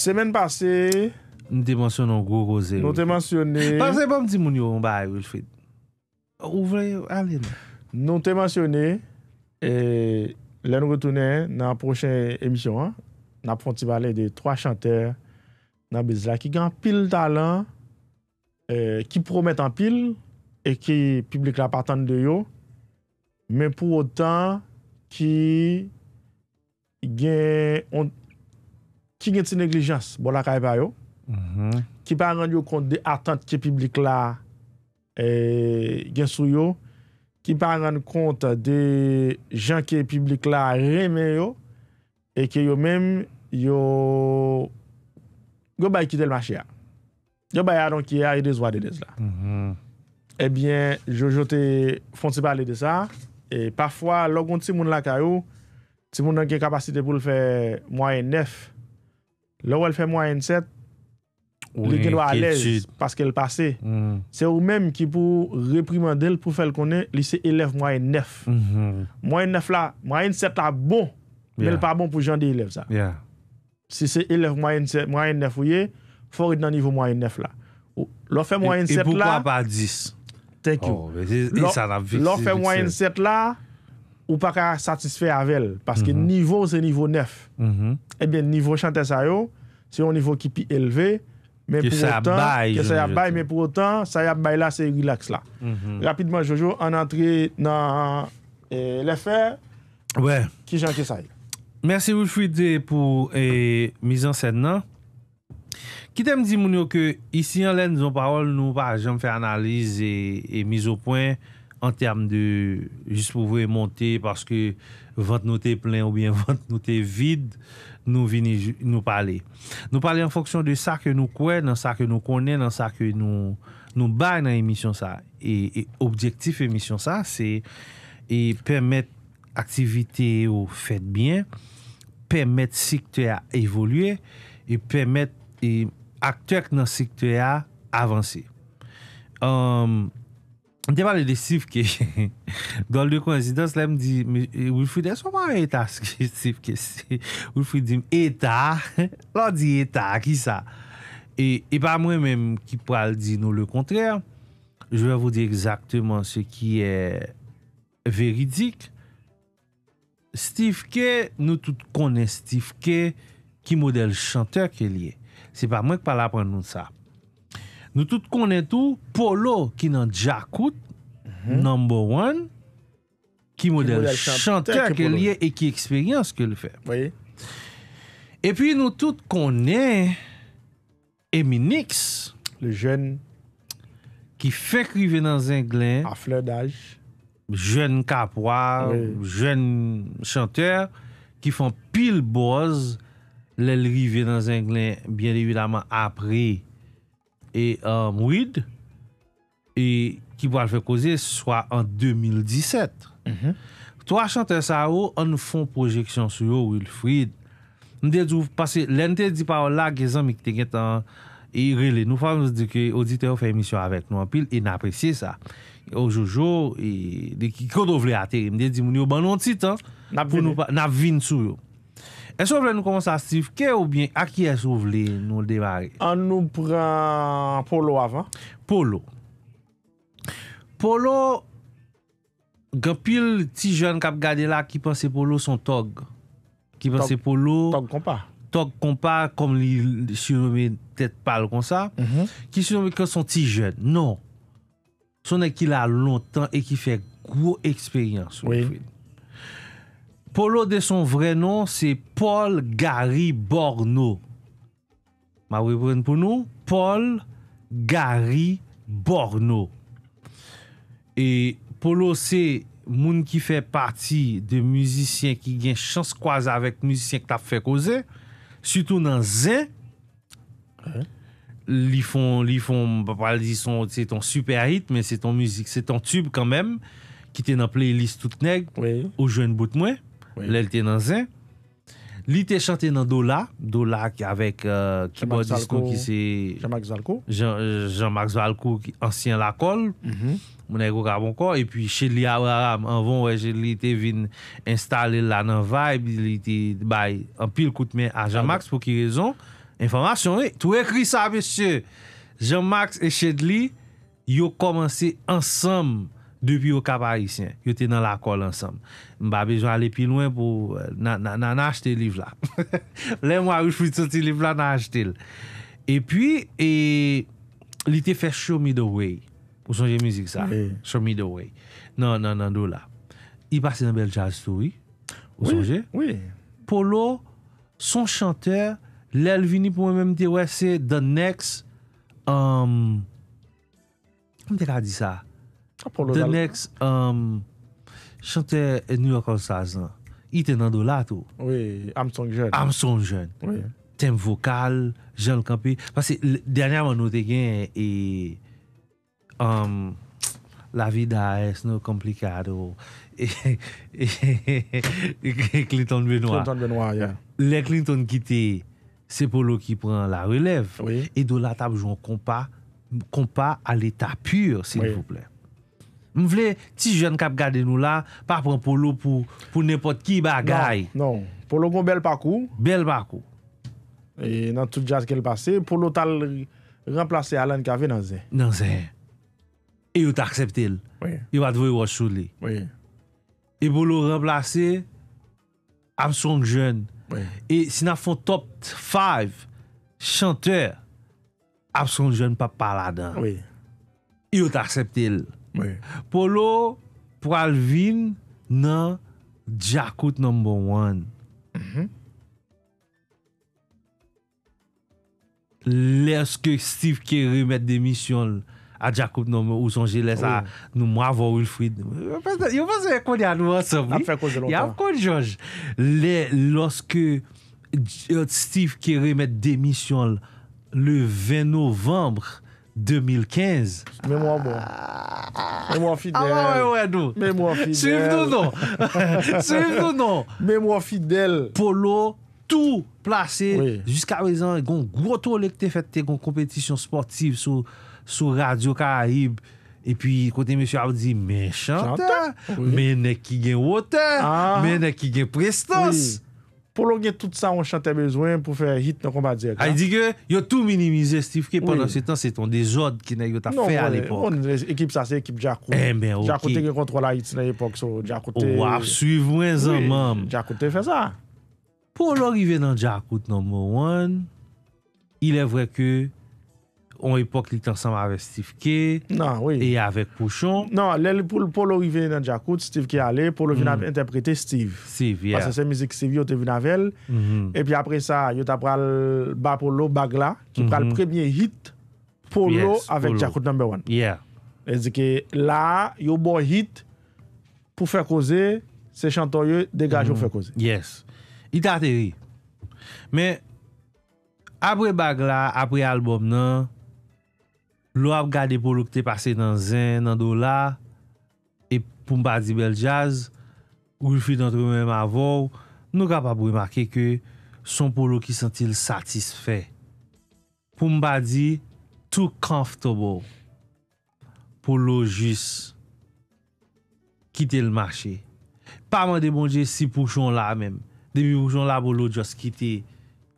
Semen pase... Non te monsyon e, nan grozè. Non te monsyonne... Non te monsyonne... Non te monsyonne... Len goutounen nan prochen emisyon. Nan pronti vale de 3 chanter. Nan bezla ki gen pil talan. E, ki promet an pil. E ki publik la partan de yo. Men pou otan ki... gen... ki gen ti neglijans bo lakay pa yo, mhm. ki pa rend yo kont de atant ki e publik la e, gen sou yo, ki pa rend kont de jan ki e publik la remen yo, e ke yo men yo go bay kitel mache ya. Yo bay a don ki a yi dezwa de dezla. Ebyen, jo jote fonti pale de sa, e pafwa logon ti moun lakay yo, ti moun don ki kapasite pou l fe mwayen nef, Lò wè l fè mwa yon set, lè gen wè alèz, paske l passe. Se ou mèm ki pou reprimandèl pou fèl konè, lè se elef mwa yon nef. Mwa yon nef la, mwa yon set a bon, men l pa bon pou jan de elef sa. Se se elef mwa yon nef ou ye, fò wè nan nivou mwa yon nef la. Lò fè mwa yon set la... E pou kwa pa 10? Lò fè mwa yon set la... Ou pa ka satisfè avèl. Paske nivou se nivou nef. Ebyen, nivou chante sa yo, se yo nivou ki pi elve, men pou otan, sa yo bay la se relax la. Rapidman Jojo, an antre nan le fè, ki jan ke sa yo. Mersi wou fwite pou mizan sed nan. Ki tem di moun yo ke, isi an len zon pawol nou pa jom fè analize e mizou pwen an term de jist pou vou e monte paske vant nou te plen ou bien vant nou te vid nou vini nou pale nou pale an foksyon de sa ke nou kwen nan sa ke nou konen nan sa ke nou bay nan emisyon sa e objektif emisyon sa se e permette aktivite ou fet bien permette siktue a evolue e permette aktek nan siktue a avanse an euh, Dè palè de Stifke, don lè kwenzidans, lè m di, mè, woufou deswa mè Eta, skè Stifke, woufou dim Eta, lò di Eta, ki sa. E pa mwen mèm ki pral di nou lè kontrèr, jwè vò di exaktèman se ki è vèridik, Stifke, nou tout konè Stifke, ki model chanteur ke liè. Se pa mwen kwa la pranoun sa. Nou tout konen tou Polo ki nan Jakout mhm. number one ki model chanteur ke liye e ki eksperyans ke li fè. E pi nou tout konen Eminix ki fèk rive nan zenglen jwen kapwa jwen chanteur ki fon pil boz lèl rive nan zenglen bien evidaman apri E mwid um, E kibwa l fe koze Soa an 2017 mhm. Troa chante sa ou An nou fon projeksyon sou yo Wilfried Mde djou pase Lende di pa ou la gezan mik tenget an E rele nou fan nou se di ki Odite ou fe emisyon avek nou an pil E napresye sa Ojojo e, Mde di mwen yo banon titan Napvin sou yo Es ou vle nou komanse a srifke ou bien a ki es ou vle nou debare? An nou pran Polo avan. Polo. Polo, gampil ti jen kap gade la ki panse Polo son tog. Ki panse Polo... Tog kompa. Tog kompa, kom li si yon mwen tet pal kon sa. Ki si yon mwen ke son ti jen. Non. Son e ki la lontan e ki fe gwo eksperyans. Oui. Polo de son vrenon, se Pol Gary Borno. Ma wèpwen pou nou? Pol Gary Borno. E Polo se moun ki fè pati de müzisyen ki gen chans kwaza avèk müzisyen ki tap fèk o zè. Soutoun nan zè, li fon, li fon, pa pal di son, se ton super hit, men se ton müzik. Se ton tube kanmèm, ki te nan playlist toutenèk, ou jwen bout mwen. lèl te nan zè li te chante nan do la do la ki avèk euh, Jean-Marc Zalco Jean-Marc Zalco ancien lakol mounèk mhm. wakabon kon e pi chèdli avè avè avè anvon wè chèdli te vin installe lè nan va an pil koutmen a Jean-Marc ah, pou ki rezon informasyon tou ekri sa vè chè Jean-Marc et chèdli yo komanse ansam Depi yo kabayisyen, yo te nan lakol ansam. Mba bejwa ale pi lwen pou nan achete liv la. Euh, le mwa ouj pou ti soti liv la nan achete. E pi, li te fe show me the way. Ou sonje mizik sa, show me the way. Nan, nan, nan do la. I passe nan bel jazz story, ou sonje. Polo, son chanteur, lel vini pou mwen mwen mte. Ou se, the next, mte ka di sa? Tenex um, chante e New York All Stars. Ite nan do la tou. Am son jen. Teme vokal, jen kampi. Pase danyaman nou te gen e, um, la vida es nou komplikado. E, Clinton Benoit. Le Clinton ki te sepolo ki pren la relev. E do la tabjouan kompa al etat pur. S'il vous plait. Mw vle ti jen kap gade nou la Pa pran Polo pou nepot ki bagay Non, non. Polo kon bel pakou Bel pakou E nan tout jaz ke l'pase Polo tal remplase Alan Kave nan zè Nan zè E yo ta akseptel E bolo remplase Abson jen E si nan fon top 5 Chanteur Abson jen pa pala dan E yo ta akseptel Polo Pralvin nan Jakout No. 1 mhm. Lerske Steve kere met demisyon a Jakout No. 1 ou sonje lesa nou mwa voril frid yo mwen se ekon janou an se vwi lerske Steve kere met demisyon le 20 novembre 2015 Memo bon. ah, non. non. non. a bon Memo a fidel Memo a fidel Memo a fidel Polo, tou plase Jiska wezan, yon groto le kte fete Yon kompetisyon sportive Sou radio Karayib E pi kote M. Abdi Men chante, men ekige wote Men ekige prestos Polo gen tout sa on chante bezwen pou fè hit nan komadze. Ay di gen, yo tou minimize Stifke, pandan se tan se ton de jod ki nan yo ta fè al epok. Non, ekip sa se ekip Jakout. Jakout te gen kontrola hit nan epok. So, Jakout te... Oh, wap, suiv mwen zan mam. Jakout te fè sa. Polo ri ven nan Jakout no moun. Il evre ke... On epok li tansanm ave Steve K E avek Pouchon Non, lèl pou l'Polo i ven nan Jakout Steve K ale, Polo vina mm. interpreté Steve Parce se mizik Steve yo te vina vel mm-hmm. E pi apre sa, yo ta pral Ba Polo, Bagla Ki pral mm-hmm. premye hit Polo avek Jakout number one E zike la, yo bon hit Pou fè koze Se chantoye degaj yo mm-hmm. fè koze Yes, it ate ri Me Apre Bagla, apre albom nan Lo ap gade polo ki te pase nan zen, nan do la, e pou mba di bel jaz, goul fi dantre mèm avou, nou ka pa bou emake ke son polo ki sentil satisfe. Pou mba di, too comfortable, polo jis, kite l mache. Parman de bon jes si pouchon la mèm. Demi pouchon la, polo jis kite,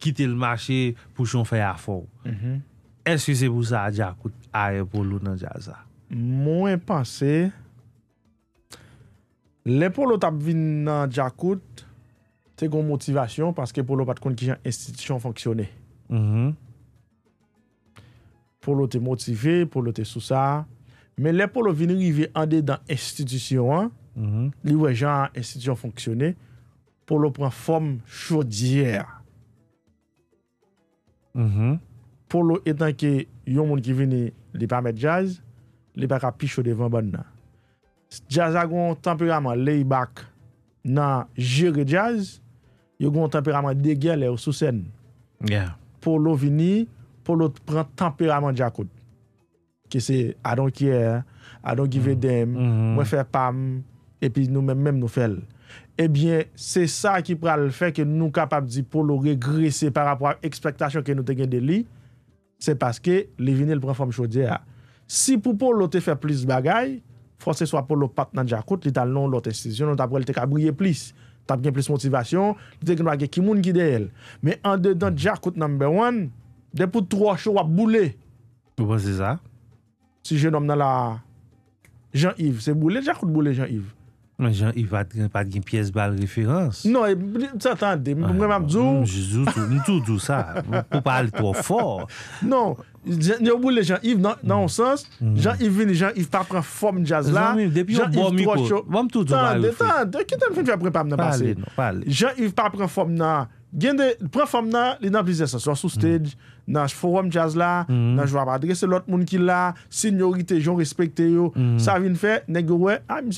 kite l mache, pouchon fè a fò. Mm-hmm. Es wise bousa a djakout a epolo nan djaza? Mwen panse, lepolo tap vin nan djakout, te kon motivasyon, paske epolo pat kon ki jan institisyon fonksyone. Mm-hmm. Polo te motive, polo te sousa, men lepolo vin rive ande dan institisyon, mm-hmm. liwe jan institisyon fonksyone, polo pran form chodier. Mm-hmm. pou lou etan ke yon moun ki vini li pa met jazz, li pa ka pichou de vin bon nan. Jazz a gwen temperaman le i bak nan jiri jazz, yo gwen temperaman de gen lè e ou sou sen. Pou lou vini, pou lou pren temperaman dja kout. Ke se, adon ki e, adon ki ve dem, mwen fe pam, epi nou men mèm nou fel. Ebyen, eh se sa ki pral fe ke nou kapap di pou lou regrese par apwa ekspektasyon ke nou te gen de li, Se paske, li vinil pren fom chodye a. Si pou pou lote fe plis bagay, fwase swa pou lote pat nan djakout, li tal non lote stizyon, non tapre li te kabouye plis. Tap gen plis motivasyon, li te gen wage kimoun ki de el. Me an de dan djakout number one, de pou tro chow ap boule. Pou pou se za? Si je nom nan la... Jean-Yves, se boule djakout boule Jean-Yves. Men, Jean-Yves, pat gen piyes bal referans? Non, te atande, mwen mwen mabzou. Mwen jizou tou, mwen tou tou sa. Mwen pou pali tou fo. Non, nye oubou le Jean-Yves nan ou sens. Jean-Yves vini, Jean-Yves pa preform jaz la. Jean-Yves, depi yo bomiko. Mwen mwen tou tou bal referans. Tande, tande, kiten fwen fwen preform nan basi. Jean-Yves pa preform nan. Gen de, preform nan, li nan blize sa, sa sou stage, nan jforom jaz la, nan jwa badre, se lot moun ki la, sinyorite, joun respekte yo. Sa vini fwe, negowe, a, mi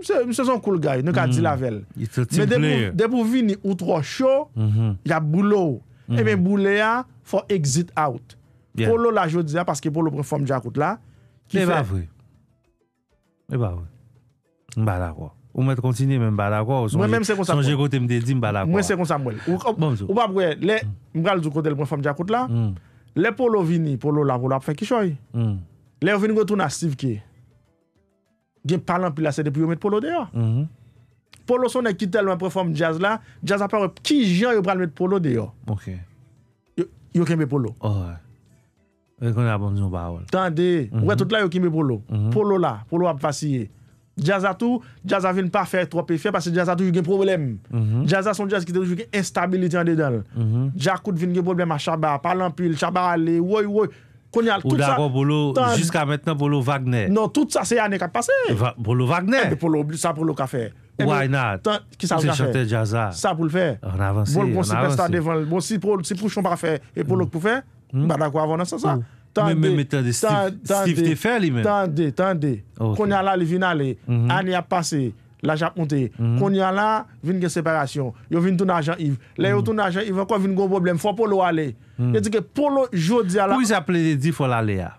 Mse zon koul gay, nou ka di hmm. lavel. I te tible. De pou vini, outro show, mm-hmm. eh mm-hmm. ya boulou. E men boulé ya, fò exit out. Polo la jò dize ya, paske polo preform di akout la. E ba vwe. E ba vwe. Mba la kwa. Ou mwen kontinye men mba la kwa, ou sonje kote mde di mba la kwa. Mwen se kon sa mwen. Ou pa mwen, mbral zou kote l mwen form di akout la, le polo vini, polo la vwe la, pou fè ki choy? Le vini gò tou na Steve K., gen palanpil la se depi yo met polo de yo. Mhm. Polo sonen ki telman preform jazz la, jazz apare, ki jyan yo pral met polo de yo. Ok. Yo keme polo. Oh, wè. Wè konè abon diyon ba wòl. Tande, wè mhm. tout la yo keme polo. Mhm. Polo la, polo ap fasyye. Jazz a tou, jazz a vin pa fè trope fè, pasè jazz a tou yu gen problem. Jazz a son jazz ki telman yu gen instabilite yon dedan. Jazz a kout vin gen problem a chabar, palanpil, chabar ale, woy woy. Ou d'avons bolo, jusqu'a mètnen bolo Wagner. Non, tout sa, se anè ka pase. Bolo Wagner? Ebe, eh, sa bolo ka fè. Eh, Why not? Ki sa bolo ka fè? Se chante Djazza. Sa bolo fè. On avansi, bon, bon, on avansi. Bon, si prouchon pa fè, e bolo ki pou fè, mbada kwa avansi sa sa. Tande, tande. Steve te fè li men. Tande, tande. Kon yal mm-hmm. la li vin ale. Anè a pase, la jap monte. Kon yal la, vin gen separasyon. Yo vin touna Jean-Yves. Mm-hmm. Le yo touna Jean-Yves, akwa vin go problem. Fwa bolo ale. Yè di ke polo jò di ala... Pou yè sa ple di fol ale ya?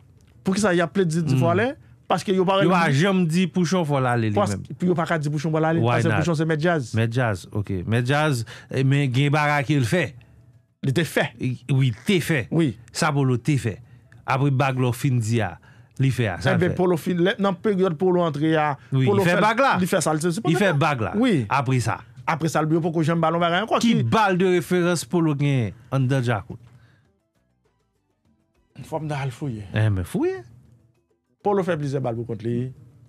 Pou ki sa yè ple di fol ale? Pou yè sa jèm di pouchon fol ale li mèm. Pou yè pa ka di pouchon fol ale? Pou yè sa pouchon se medjaz? Medjaz, ok. Medjaz, men gen barak yè l fe. L te fe? Oui, te fe. Sa polo te fe. Apre baglo fin di ya, ah, li fe ya. Enve polo fin, nan period polo entre ya, ah, polo fe bagla? Li fe sal. Li fe bagla? Oui. Apre sa. Apre sal biyo pou ko jèm balon barak. Ki bal de referans polo gen underjakout. Fom nan al fouye. Eh men fouye. Polo fè plize bal pou kont li.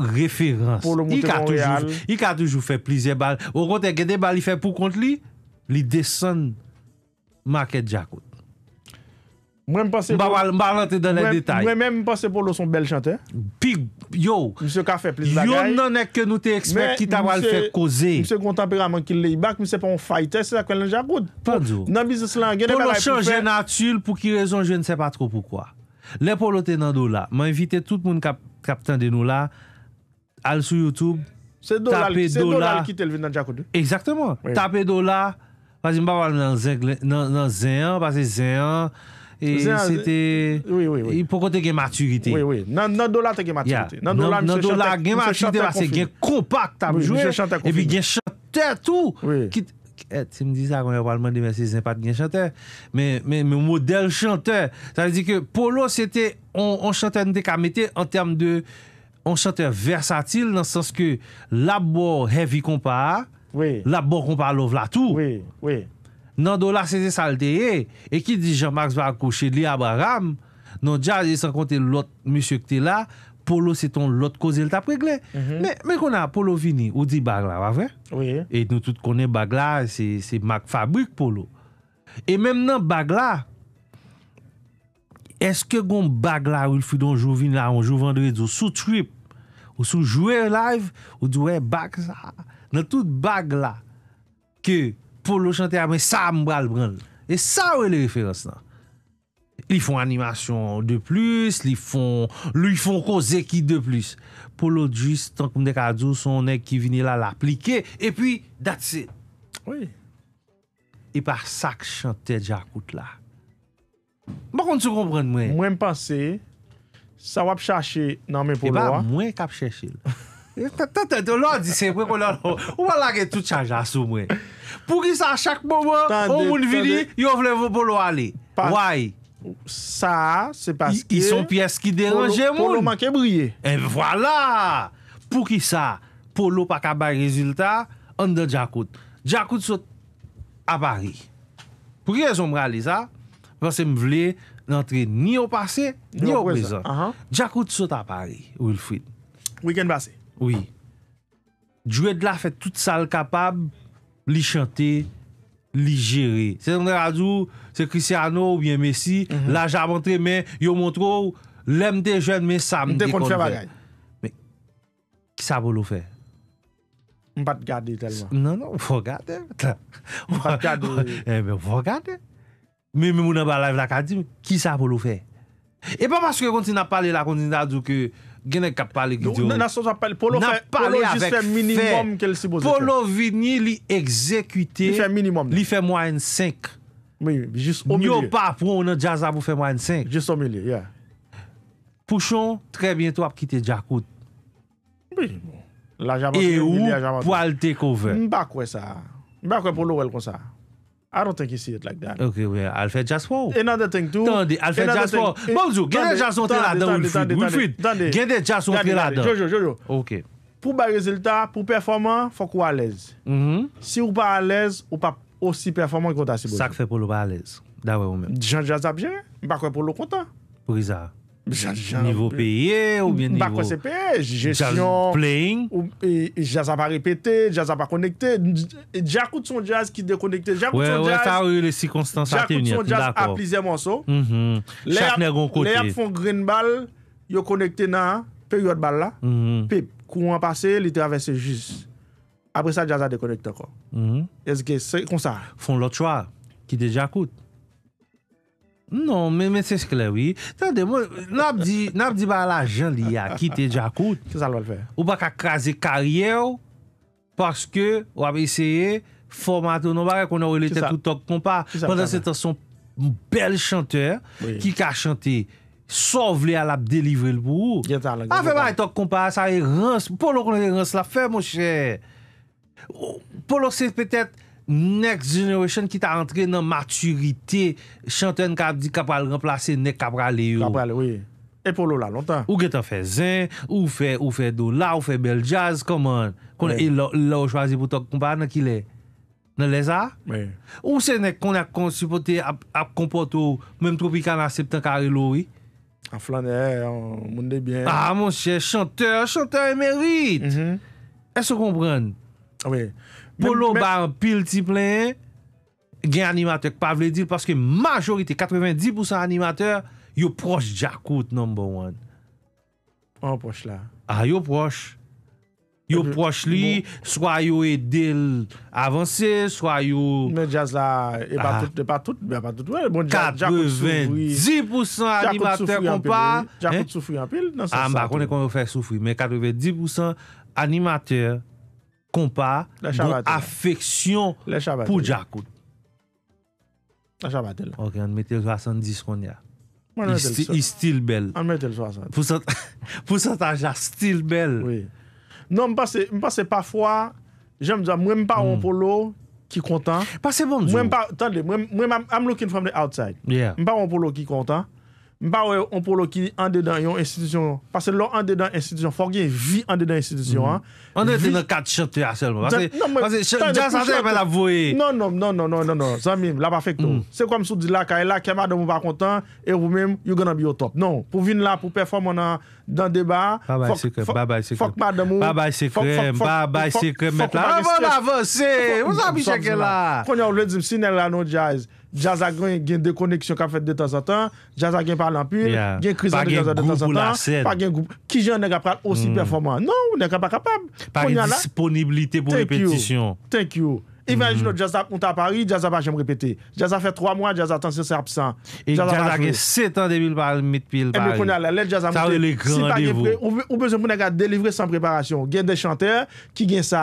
Referans. Polo mouté mon real. I ka toujou fè plize bal. Ou kont e gede bal i fè pou kont li, li desen market jakot. mwen men mpase polo son bel jante yo yon nan ekke nou te ekspert ki ta wale fe kose mwen se kontemper amon ki le i bak mwen se pon fayte se sakwe nan jakoud polo chanje nan tsu pou ki rezon je ne se pa tro poukwa le polo te nan do la mwen invite tout moun kapitan de nou la al sou youtube se do la apes do la nan zeyan zeyan E pou kote gen maturite Nan do la te gen maturite Nan do la gen maturite Gen kompakt Gen chanteur Ti m di sa konye wale man di Men model chanteur Polo se te On chanteur nite ka mette On chanteur versatil Nansans ke labbo heavy kompa Labbo kompa love la tou Ou Nan do la seze salteye, e ki di Jean-Marc va akoshe li a baram, nan dja e se akonte lot misye kte la, Polo se ton lot koze lta pregle. Men mhm. konan, Polo vini, ou di Bagla, wavè? Oui. Et nou tout konen Bagla, se mak fabrik Polo. Et men nan Bagla, eske gon Bagla ou il foudon jou vini la, ou jou vendred, ou sou trip, ou sou jouè live, ou jouè Bagla. Nan tout Bagla, ke, Polo chante a men sa mbral bren. E sa ou e le referans nan. Li fon animasyon de plus, li fon ko zeki de plus. Polo djist, tank mdek a djou, son ek ki vinila la plike. E pi, dat se. Oui. E pa sak chante di akout la. Mba kon se kompren mwen. Mwen mpense, sa wap chache nan men polo e a. Mwen kap chache lè. Tè tè tè tè Lò di sè pre kon lò lò Ou wala ke tout chanj a sou mwen Pou ki sa a chak poman O moun vini Yo vle vò polo ale Why? Sa se paske I son piyes ki deranje moun Polo manke brye E vwala Pou ki sa Polo pakabay rezultat Onda Jakout Jakout sot A Paris Pou ki e som rale sa Vase m vle Nantre ni yo pase Ni yo prese Jakout sot a Paris Wilfried Weekend basse Jouè d'la fè tout sal kapab Li chante Li jere Se yon gradou se krisyano ou bien messi mhm. La ja montre men Yo montrou lem de jen men sam Mwen te kontre fè bagay Ki sa pou lou fè Mwen pat gade talman non, non, Mwen pat gade Mwen pat gade eh, Mwen moun an ba live lakadim Ki sa pou lou fè E eh, pa maske kontina pale la kontina djou ke Gine kap pale gido. Nan son sa pale. Polo jis fe minimum kel si boze. Polo vini li ekzekwite. Li fe minimum. Li fe mwanyen 5. Mi, mi, mi, jis omilye. Nyo pa pou ou nan djanza pou fe mwanyen 5. Jis omilye, yeah. Pouchon, tre bientou ap kite djakout. Bi. Bon. E ou, po al te kowe. Mba kwe sa. Mba kwe polo wel kon sa. I don't think he see it like that. Ok, wè. Alfej Jaspo? Another thing too. Tande, alfej Jaspo. Bonjou, gen de Jaspo tre la dan, oufid, oufid. Tande, tande. Gen de Jaspo tre la dan. Jojo, Jojo. Ok. Pou ba rezultat, pou performant, fok wè alèz. Si wè wè alèz, wè pa osi performant yon konta si bonjou. Sak fè pou lè wè alèz. Da wè wè wè. Djan Jasap jè, bak wè pou lè konta. Pou yi zara. Nivou peye ou gen nivou Bako sepe, jesyon Jazz playing Jazz a pa repete, jazz a pa konekte Dja koute son jazz ki dekonekte Dja koute son jazz Dja koute son jazz a plize monson Lè ap fon green ball Yo konekte nan Pe yot ball la Pe kou an pase li te avese jis Apre sa jazz a dekonekte Fon lot chwa Ki dekote Non, men se sklewi. Tande moun, nan ap di ba la jan li a kite di akout. Kè sa lòl fè? Ou bak ak kaze karyè ou, paske ou ap eseye formatoun. Ou bak ak kono wè lè tè toutok kompa. Pendè se tason, mou bel chanteur, ki ka chante, sov lè al ap delivre l pou ou. Gè ta lòl. Afè ba, etok kompa, sa e rans. Pon lò kono e rans la fè, mò chè. Pon lò se pètèt, Next generation ki ta entre nan maturite Chanteur nan kapal remplase Ne kapal le yo Epo lola lontan Ou ke ta fe zin, ou fe dola Ou fe bel jazz Kon e lo chwazi pou tok kumpa Nan le za Ou se ne kon a konsupote A kompoto Mwen tropika nan septan karelo A flan e, moun de bien A ah, monsye chanteur, chanteur e merit E se kompran A we Polon bar pil ti plen Gen animatèk pa vle dir Paske majorite 90% animatèk Yo proche Jakout number one Yo proche la ah, Yo proche Yo euh, proche li bon. Soya yo edel avansè Soya yo 90% animatèk ah. bon, Jakout soufri anpil A mba konen konen fè soufri Men 90% animatèk kompa de afeksyon pou Jakoud. La chabatel. Ok, an metel 70 kon ya. He still bel. An metel 70. Pou sa ta jak still bel. Non, m'pase pafwa, jen m'da mwen m'pare an polo ki kontan. Mwen m'pare an polo ki kontan. Mpa wew, on pou lo ki ande dan yon institisyon. Pase lò ande dan institisyon, fok gen, vi ande dan institisyon. An de ti nan kat chote ya sel mwen. Pase, jaz, ane apè la vwe. Non, non, non, non, non, non. Zan mèm, la pa fèk to. Se kwa m sou di la, kwa e la, ke ma damou ba kontan, e wou mèm, you gonna be yo top. Non, pou vin la, pou perform ane dan deba, fok ma damou. Ba bay sikrem, ba bay sikrem. Fok, fok, fok, fok. Fok, fok, fok. Fok, fok, fok. Fok, fok, f Jaza gen de koneksyon kap fèd de tan satan Jaza gen par lampil Gen krizan de jaza de tan satan Ki jen nèk ap pral osi performan Non, ou nèk ap pa kapab Par disponibilite pou repetisyon Thank you Jaza fè 3 mwa, jaza tan se serp san Jaza gen 7 an de bil pal Met pil pal Si pa gen pre Ou bezon pou nèk ap delivre san preparasyon Gen de chanteur ki gen sa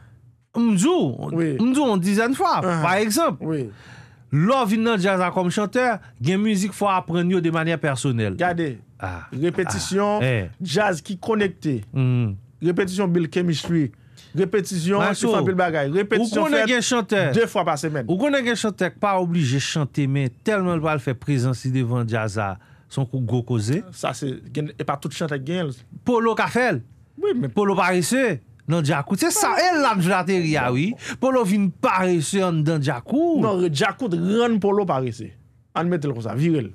Mdjou, mdjou an dizen fwa. Ah, par eksemp. Lò vin nan jaza kom chante, gen müzik fwa apren yo de manye personel. Gade, repetisyon jaz ki konekte. Repetisyon bil kemish lui. Repetisyon ki fwa bil bagay. Repetisyon fwen de fwa pa semen. Ou konen gen chantek pa oblige chante men, telman pa l fwe prezansi devan jaza son kou gokoze. Sa se, gen, e pa tout chantek gen. Polo kafel. Oui, men. Polo parise. nan Djakout. Se sa el an vlater yawi, Polo vin parese an dan Djakout. Non, Djakout ren Polo parese. An metel kon sa, virel.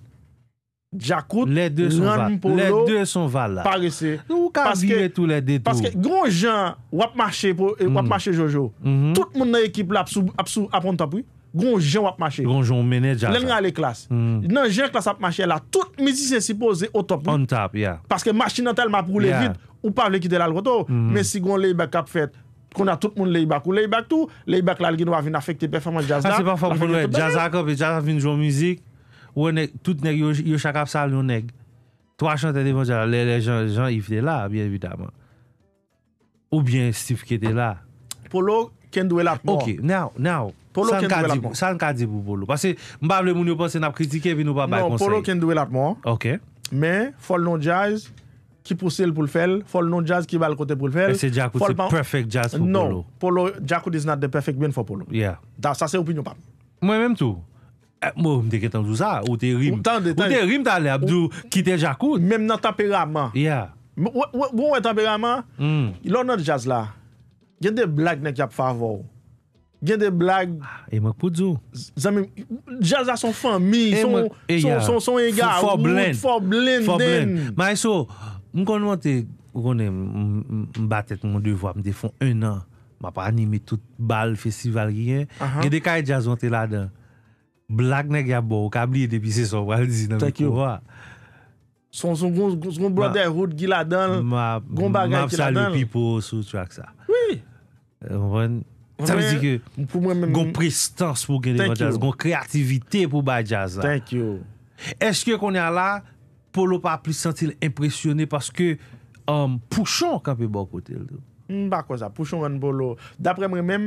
Djakout ren Polo parese. Ou ka bine tou le detou. Parce que grand jean, wap mache mm. Jojo, mm-hmm. tout moun nan ekip la apon tapoui, Gon jen wap mache. Gon jen mene jazak. Lè ngan lè klas. Hmm. Nan jen klas wap mache la, tout mizi se si pose o top. On top, yeah. Paske machinantel map roule vit, ou pa vle kite lal goto. Hmm. Men si gon lè ibek kap fet, kon a tout moun lè ibek ou lè ibek tou, lè ibek lal gen wavine afekte performans jazak. Ase pa fok pou nou e, jazak ap, jazak vin jou mizik, ou e nek, tout nek yo chak ap sal yon nek, twa chante devon jazak, lè jen ifte la, biye bita man. Ou bien stifke te San ka di pou Polo? Pase mbavle moun yo ponsen ap kritike Non, Polo ken dwe latman Men, fol non jazz Ki pouse l pou l fel Fol non jazz ki ba l kote pou l fel E se Jakout se prefect jazz pou Polo Non, Jakout is not the prefect band for Polo Sa se opin yo pap Mwen menm tou Mwen mdeket anjou sa Ou te rim ta le abdou kite Jakout Mwen mwen tapere amman Mwen mwen tapere amman Yon nan jazz la Yon de black neck yap favo ou Gen de blag... Ah, e mèk poudzou. Jazz a son fami, e son e ega. For blend. Ma yon so, m kon wante m batet mou devwa, m defon un an, m ap anime tout bal festival gen, gen de kaje jazz wante la den. Blag nek ya bo, wakabli e depise son waldi nan m kouwa. Son goun blot de route ki la den, goun bagay ki la den. M ap salu pipo sou chou ak sa. Oui. M ap salu pipo sou chou ak sa. Ta mi zike, goun prestans pou geni Bajaz, goun kreativite pou Bajaz. Thank you. Eske kon ya la, Polo pa plis sentil impresyonne paske um, Pouchon kape bo kote. Ba kwa za, Pouchon an Polo. Dapre mwen men,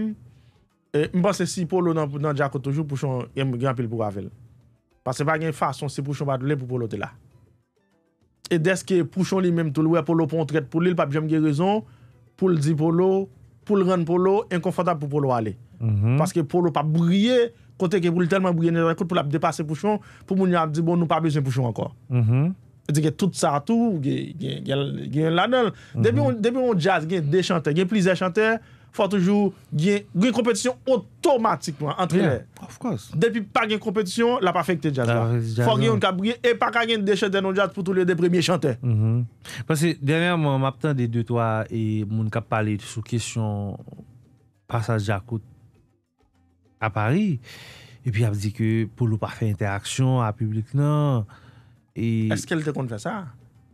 mwen bose si Polo nan Djakou toujou, Pouchon yon mwen gen apil pou Ravel. Paske wak yon fason, se Pouchon pa doulen pou Polo te la. E deske Pouchon li men, pou lwen Polo pon tret, pou lil pa pjom ge rezon, pou l di Polo... pou l renn pou l ou, enkonfantab pou pou l ou ale. Paske pou l ou pa brye, kote ke brye telman brye nè rekout, pou l ap depase pouchon, pou moun ya di bon nou pa besen pouchon ankor. Mhm. E di ke tout sa tou, gen l anon. Debe yon jazz gen de chante, gen plize chante, gen plize chante, Fwa toujou gen kompetisyon otomatikman Depi pa gen kompetisyon La pa fekte jazwa Fwa gen yon kap gen E pa ka gen de chante mm-hmm. non jazwa Pou tou le de premye chante Pwese dener mwen mapten de de towa Mwen kap pale sou kesyon Pasa Jakout A Paris E pi ap di ke pou lou pa fe interaksyon A publik nan Eske lte kon fwe sa?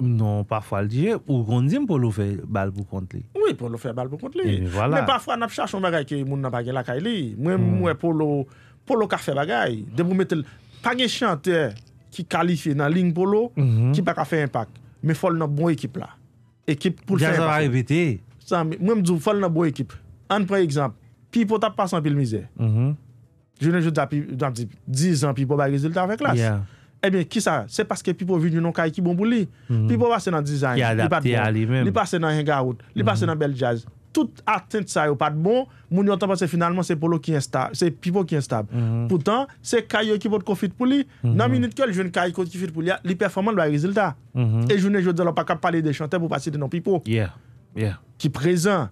Non, pafwa ldiye, ou rondim pou lò fè bal pou kont li. Oui, pou lò fè bal pou kont li. Mè pafwa nap chachon bagay ki moun nan bagay lakay li. Mwen mwen pou lò, pou lò ka fè bagay. De pou mè tel, pa ge chante ki kalifi nan ling pou lò, ki baka fè impak. Mè fol nan bon ekip la. Ekip pou lò fè impak. Gya zara ebeti. San, mwen mdou fol nan bon ekip. An pre ekzamp, pipo tap pasan pil mizè. Mhm. Jounen jout api, dantip, dizan pipo bagay rezultat avè klas. Ya. Ebyen, eh ki sa? Se paske pipo vinjou nan kaye ki bon pou li. Hmm. Pipo basen nan dizaynj, li basen nan ringaout, li basen nan bel jaz. Tout atent sa yo pat bon, moun yo tanpase finalman se polo ki instab, se pipo ki instab. Hmm. Poutan, se kaye yo ki pot konfit pou li, nan hmm. minute ke l joun kaye konfit pou li, li performan lwa rezilda. E jounen joun zelo pa kap pale de chante pou pasi de nan pipo. Yeah, yeah. Ki prezen.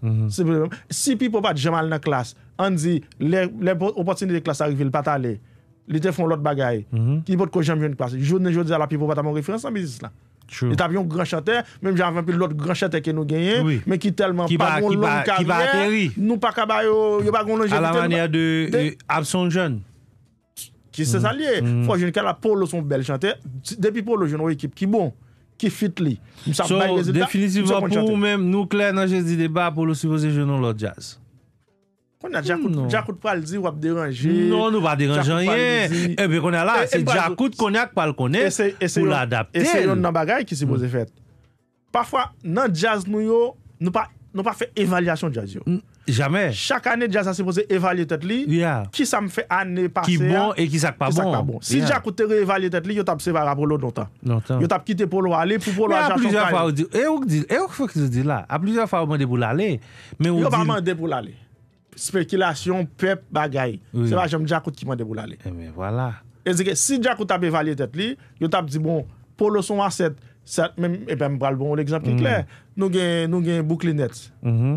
Si pipo pat jamal nan klas, anzi, le opotsine de klas arivil pat ale. Li te fon lot bagaye mhm. Ki nipote ko jenm jenm pase Jounen jounen la pi pou pata moun refrensan Bi zis la Li ta vyon gran chante Mem jen avan pi lot gran chante Ki nou genye Men ki telman Ki va ateri Nou pa kaba yo Yo pa konon jenm A la manye de euh, Abson jen Ki se salye mhm. mhm. Fwa jenm kala pou lò son bel chante Depi pou lò jenm wèkip Ki bon Ki fit li M sa mbèk lèzit M sa pon chante Sou definitivan pou mèm Nou klen nan jenm di deba Pou lò si fose jenm lò jaz Non. Ou nan jakout pou al zi wap deranje? Non, nou wap deranje an yè. Ebe konè la, se jakout konè ak pal konè ou l'adapte. Ese yon nan bagay ki se boze fèt. Parfwa nan jazz nou yo, nou pa fè evaliyasyon jazz yo. Jamè? Chak anè jazz a se boze evalye tèt li, ki sa m fè anè parse ya. Ki bon e ki sak pa bon. Si jakout te re-evalye tèt li, yo tap se barabro lò d'ontan. Yo tap kite pou lò alè, pou pou lò a jazz an paye. E ou kifo ki nou di la? A plusieurs fà ou mande pou l'alè. Yo Spekilasyon, pep, bagay Seba jom Jakout ki mwen debola li E zike si Jakout ap evalitet li Yo tap di bon Polo son aset Mwen eh epe mbral bon Nou gen bouklinet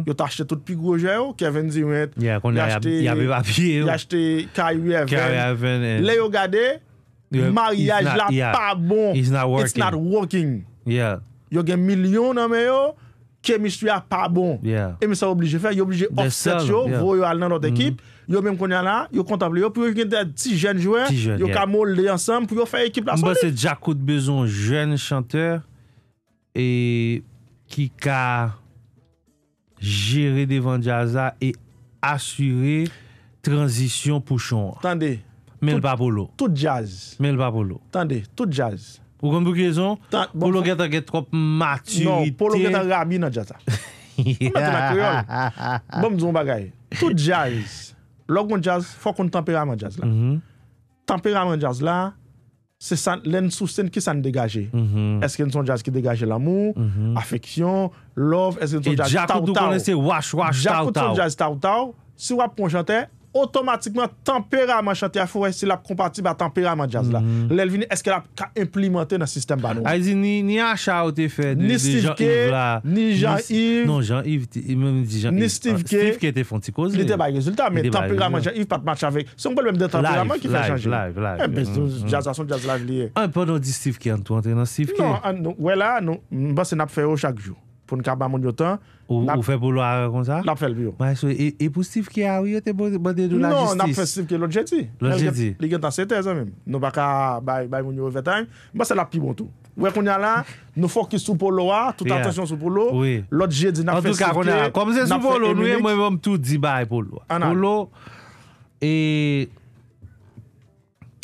Yo tashte tout pi gojè oh, yo Kevin zi yon Ya kone yabev api yo Ya chte Kyrie Evan eh. Le yo gade Mariyaj la pa bon It's not working Yo gen milyon non, anme yo ke mi stuya pa bon, e mi sa oblije fe, yo oblije offset yo, vo yo al nan not ekip, mm. yo menm konya la, yo kontable yo, pou yo yon te ti jen jwen, yo ka mol de yon sam, pou yo fe ekip la soni. Mba se Jakoud Bezon, jen chanteur, e ki ka jere devan jaza, e asyre transisyon pou chan. Tande, men babolo. Tout jazz. Men babolo. Tande, tout jazz. Ou kon pou kwezon, bon pou lo geta ge trop maturite. Non, pou lo geta rabi nan jaz. Mwen mwen te la kriol. Bon mizon bagay. Tout jaz, log mwen jaz, fok mwen temperamen jaz la. Mhm. Temperamen jaz la, se san len sousten ki san degaje. Mhm. Eske n son jaz ki degaje l'amou, mhm. afeksyon, love, eske n son jaz taoutaou. E jakou tou kone se wach wach taoutaou. Jakou ton jaz taoutaou, si wap pon chante... Otomatikman, temperaman chante a fwe, silap kompatib a temperaman jaz la. Mhm. Lèl vini, eske lap ka implimante nan sistem banon. Ay ah, zi, ni a chaw te fwe, ni Stivke, ni Jean-Yves. Non, Jean-Yves, mèm di Jean-Yves. Ni Stivke. Ah, Stivke te fonti koze. Ni te baye rezultat, mèm temperaman Jean-Yves pat match avek. Se mpòl mèm de temperaman ki te chanje. Live, live, live. Eh Mpèm bez di mm, mm. jaz ason, jaz la vliye. An, pò non di Stivke an to, an te nan Stivke. Non, an nou, wè la, nou, mba se nap fwe yo ch pou nou ka ba moun yo tan. Ou fe bolo awe kon sa? Nap fel bi yo. Mwen so, e, e pou stif ki awe yo te bote doun la jistis? Non, nap fe stif ki lò djeti. Lò djeti? Lè gen ta setè zè mèm. Nou baka bay moun yo over time. Mwen se la pi bon tou. Mwen kon yala, nou fok ki sou bolo a, touta atensyon sou bolo, lò djeti nap fe stif ki... Komze sou bolo, nou e mwen mwem tou di bay bolo. Anan. Bolo, e...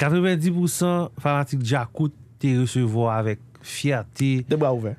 90% fanatik Jakout te resevo avèk fiati... Debo a ouven.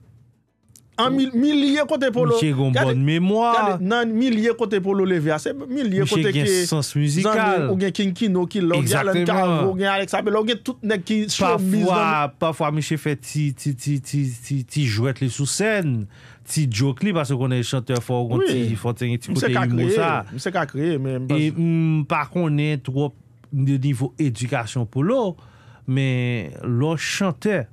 mi liye kote polo mi liye kote polo leve ase mi liye kote ki mi liye gen sens muzikal ou gen kinkino, ou gen kakvo, ou gen alexape ou gen tout nek ki pafwa mi che fe ti ti jwet li sousen ti jokli parce konen chanteur fok mi se kakre pa konen tro de nivou edukasyon polo men lon chanteur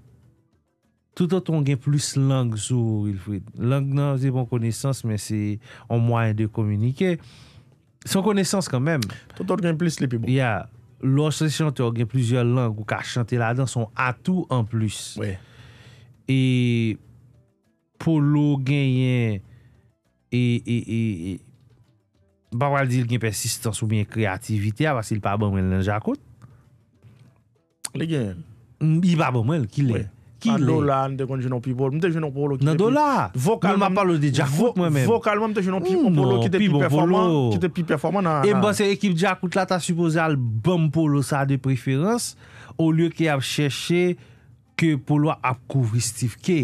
Toutoton gen plus lang sou Wilfred. Lang nan, ze bon konesans, men se an mwayen de komunike. Son konesans kanmen. Toutoton gen plus le pi ah, bon. Ya, lonses yon te o gen plusieurs lang ou ka chante la dan, son atou an plus. E polo gen yen e babal di gen persistans ou gen kreativite a, basil pa abon men nan jakot. Le gen. Iba abon men ki le. Nan do la, nan de kon jenon pi bolo Nan do la, nan ma palo de javouk mwen men Vokalman mte jenon pi bolo hmm, Ki te pi bon performan E mba se ekip di akoute la ta supose al Bon bolo sa de preferans Ou lye ki ap cheshe Ke bolo ap kouvri stifke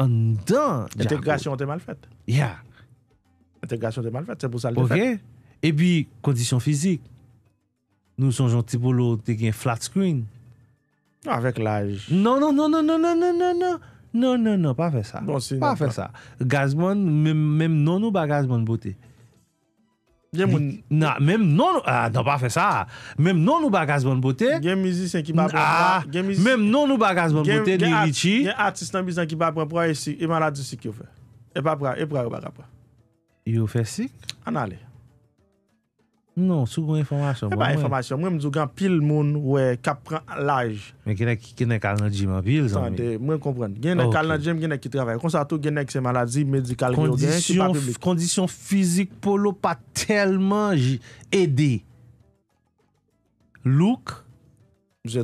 An dan Integrasyon te mal fete Integrasyon te mal fete E pi kondisyon fizik Nou son janti bolo Te gen flat screen Non, non, non, non, non, non, non. Non, non, non, non, non, non. Pa fe sa. Non si, nan. Pa fe sa. Gazbon, mem non ou ba Gazbon bote? Gen mouni? Nan, mem non ou... Ah, nan pa fe sa. Mem non ou ba Gazbon bote? Gen mizi sen ki ba pre? Ah! Gen mizi sen ki ba pre? Mem non ou ba Gazbon bote di lichi? Gen artist nan bizan ki ba pre, pre, e malade si ki ou fe? E pra, e pra, e pra. E ou fe si? Anale. Non, sou kon informasyon eh mwen. Mwen mzouk an pil moun wè kap pran laj. Men genèk kal nan jim an pil zanmè. Mwen kompren. Genèk kal nan jim genèk ki travè. Konsato genèk se maladi medikal yo genèk si pa publik. Kondisyon fizik polo pa telman edè. Louk,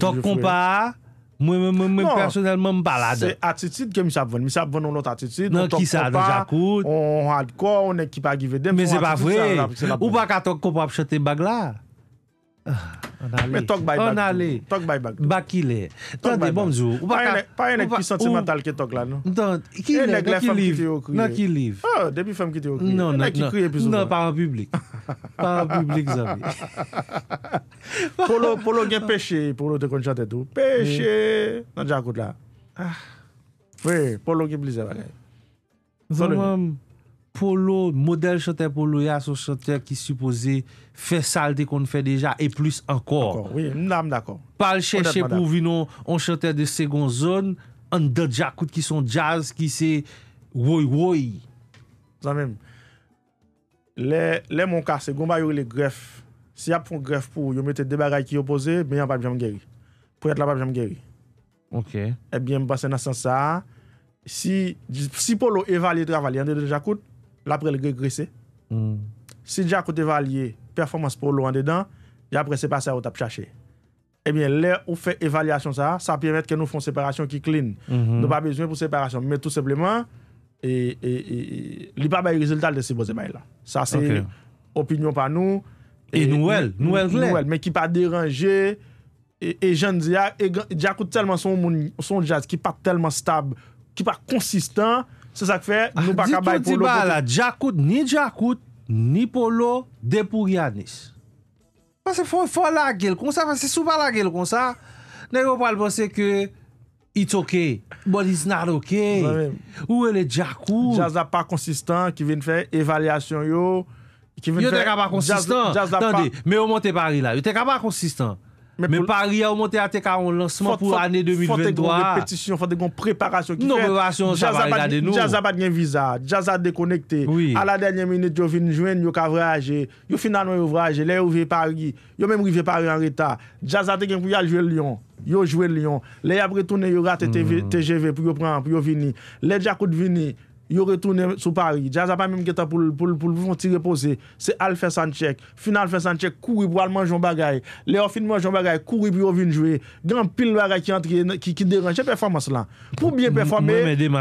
tok kompa... mwen non. personelman mbalade. Se atitit kemi sab vwen, misab vwen nou anot atitit, noutok ko pa, ou an adkò, ou an ekipa giveden, mwen atitit sa. Ou baka tok ko pa ap chote bagla? Ah, on ale Bakile Pa yon ek ki sentimental ki tok la nou Ek le fèm ki te yo kouye Debi fèm ki te yo kouye Non pa an publik Pa an publik zami Polo gen peche Polo te konjante tou Peche Polo ki blize Zama Polo, model chanteur polo, y a son chanteur ki suppose fè salte kon fè deja, e plus ankor. Oui, nan am d'akor. Pal chèche pou vinon an chanteur de second zone, an de jakout ki son jazz, ki se woy woy. Zan men. Le moun ka, se goumba y oure le gref. Si ap fon gref pou, y oumete debagay ki yo pose, ben y ap ap jame geri. Po y at la ap jame geri. Ok. E ben basen nan san sa. Si polo eva li etrava li an de jakout, l apre l gre grise. Hmm. Si diakout evalye performans pou l ou an dedan, l apre se passe a ou tap chache. Ebyen, lè ou fè evalye asyon sa, sa pye mette ke nou foun separasyon ki klin. Nou pa bezwen pou separasyon. Men tout sepleman, li pa baye rezultat l de seboze baye la. Sa se opinyon pa nou. E nouel, nouel vle. Nouel, men ki pa deranje. E jan diakout, diakout telman son jazz ki pa telman stab, ki pa konsistan, Se sa k fe, nou baka bay pou lò. Diba la, dja kout, ni dja kout, ni pou lò, de pou riyanis. Wan se fò la gel kon sa, wan se sou pa la gel kon sa. Nè yon pal pon se ke, it's ok, but it's not ok. Ou e le dja kout. Jaz da pa konsistan ki vin fè evalasyon yo. Yo te ka pa konsistan. Jaz da pa. Tande, me yo monte pari la, yo te ka pa konsistan. Mè Paris a oumonte a teka an lansman pou anè 2023. Fote goun repetisyon, fote goun preparasyon ki fè. Non, preparasyon sa va rilade nou. Jazza bat gen viza, Jazza dekonekte. A la denye minute, yo vini jwen, yo kavraje. Yo finalman yo vraje, le ouve Paris. Yo mèmri ve Paris an reta. Jazza deken pou yo jwe Lyon. Yo jwe Lyon. Le apre toune, yo rate TGV hmm. pou yo vini. Le Jakout vini. yo re-toune sou Paris. Jazz a pa mim kita pou l'poufon ti repose. Se Alpha Sanchec, fin Alpha Sanchec, kouri pou almanjoun bagay. Leofinmanjoun bagay, kouri pou yowinjwe. Gen pil waray ki deranje performance lan. Pou biye performe,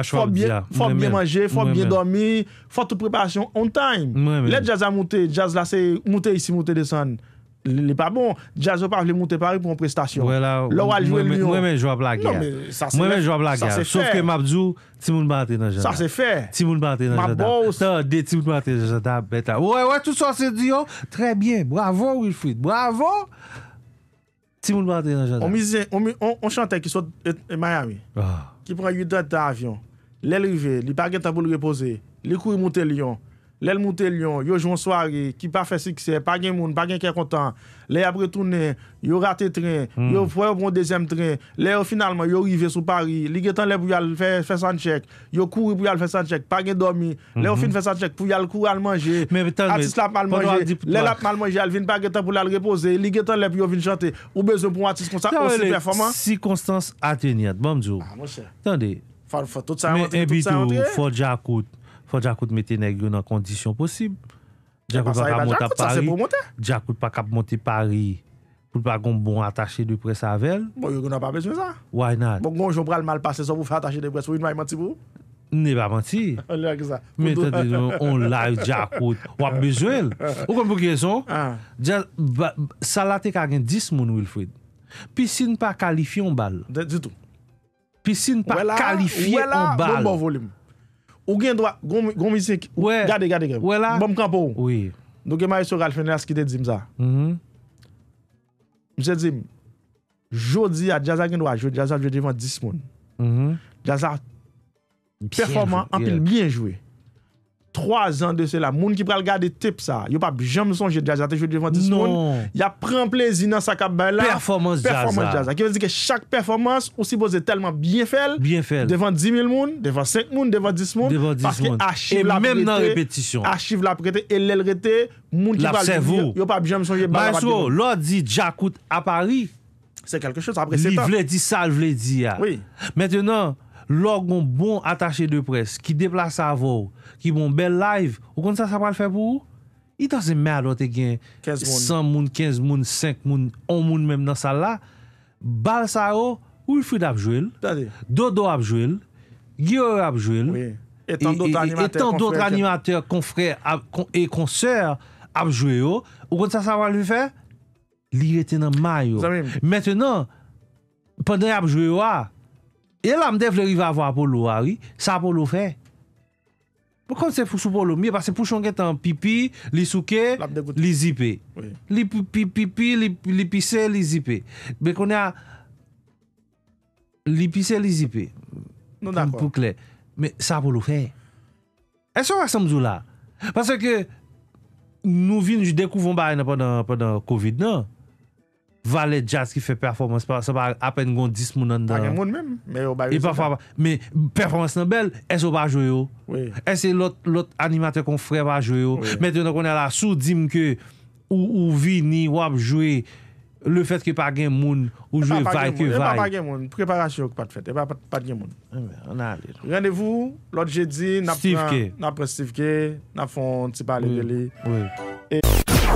fò biye manje, fò biye domi, fò tou preparasyon, on time. Le jazz a mouté, jazz la se mouté, si mouté deson. Bon. Le pa bon Jazzopaf le monte pari pou an prestasyon Mwen men joua blagyar Mwen men joua blagyar Sopke Mabzou, Timoun Bante nan jadab Timoun Bante nan jadab Ouè ouè, tout sa se di yo oh. Trè bien, bravo Wilfrid, bravo Timoun Bante nan jadab On chante ki sou Mayami Ki pran yu dot avyon Le leve, li bagay tabou le repose Li kou yi monte lion Lèl moutè Lyon, yo joun soare, ki pa fè sikse, pa gen moun, pa gen kè kontan. Lèl apre tounè, yo rate tren, hmm. yo fwè yon bon dezem tren. Lèl yo finalman, yo rive sou Paris. Lèl yo finalman, yo rive sou Paris. Yo kouri pou yal fè san chèk, pa gen domi. Lèl yo hmm. fin fè san chèk pou yal kou al manje. Atis lap mal manje, lèl lap mal manje, al vin pa gen tan pou lal repose. Lèl yo finalman, yo vini chante, ou bezon pou atis konsa osi performan. Si Constance a tenyat, bomdjou. Tande, mè mbidou, fò dja akout Fò dja kout mette negyo nan kondisyon posib. Dja kout pa ka monta pari. Dja kout pa ka monti pari. Fò dja kout pa kon bon atache bon de presa avel. Bon, yo kon nan pa bezwe zan. Why not? Bon, kon jom pral mal pase zon pou fwa atache de presa. Ou yon nan yon manti pou? Nen nan yon manti. Ou yon yon ki zan. Men ten de nou, on la yon dja kout. Wap bezwe el. Ou kon pou gye zon. Salate kagen dis moun Wilfred. Pis si n pa kalifi yon bal. Di tou. Pis si n pa kalifi yon bal. Ou yon bon, bon volim. ou gen droit gon musique ou gardez gardez gardez voilà bon campo oui donc ma sur Ralph qui te dit ça hmm je dis jodi a jazz gen doit jodi jazz jodi devant 10 moun hmm jazz performant en pile bien joué 3 ans de cela, moun ki pral regarder tip ça, yo pas jamais de jazz te jouer devant 10 moun, y a prend plaisir dans sa cap la, Performance, performance jazz. Qui veut dire que chaque performance ou supposé tellement bien fait, bien fait devant 10 000 moun, devant 5 moun, devant 10 moun devant 10 parce que la même dans répétition. Archive la prête et l'elreté moun ki pral dire, yo pas jamais bah, songer bal. Maestro, l'on dit Jacout à Paris, c'est quelque chose après c'est Il vle dire ça, il di dire. Oui. Maintenant, l'on bon attaché de presse qui déplace à vous ki bon bel live, ou kon sa sa pral fè pou ou? I dan se mè adote gen 100 moun, 15 moun, 5 moun, 1 moun mèm nan sa la, bal sa ou, ou y fuit apjouen, dodo apjouen, gyor apjouen, etan dot animatèr kon frè et kon sèr apjouen ou, ou kon sa sa pral vi fè? Li y eten nan may ou. Mètènen, pèndè apjouen ou a, el amdèv le riv avwa apol ou a, sa apol ou fè? Mwen kon se fousou pou lou miye, pase pou chanke tan pipi, li souke, li zipe. Li pipi, li pise, li zipe. Mwen kon ya li pise, li zipe. Mwen pou kle. Mwen sa pou lou fey. Eso wak samzou la? Pase ke nou vi nou jidekou von bae nan pa dan COVID nan. Valet Jazz ki fe performans Sa pa apen gwen 10 moun an dan Men performans nan bel E se ou pa jo yo E se lot animatè kon fre pa jo yo Mète yon konè la sou di mke Ou vi ni wap jwe Le fèt ki pa gen moun Ou jwe vay ke vay Preparasyon ki pa te fèt Rendèvou Lot jè di Napre Steve K Napre ti pa le le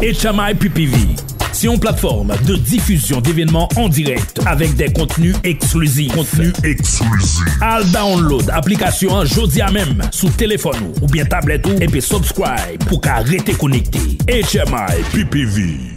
HMI PPV on plateforme de diffusion d'événements en direct avec des contenus exclusifs. Contenu exclusif. Al download application jodi même sous téléphone ou bien tablette ou et puis subscribe pour qu'à rester connecté. HMI PPV.